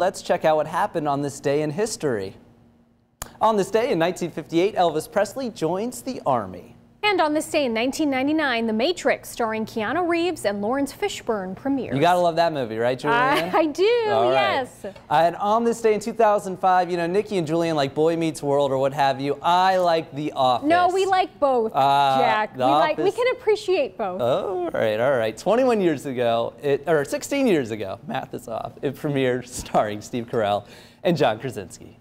Let's check out what happened on this day in history. On this day in 1958, Elvis Presley joins the Army. And on this day in 1999, The Matrix, starring Keanu Reeves and Lawrence Fishburne, premieres. You gotta love that movie, right, Julian? I, I do, All yes. Right. And on this day in 2005, you know, Nikki and Julian like Boy Meets World or what have you. I like The Office. No, we like both, uh, Jack. we office. like we can appreciate both. Oh, all right, all right. 21 years ago, it, or 16 years ago, math is off. It premiered starring Steve Carell and John Krasinski.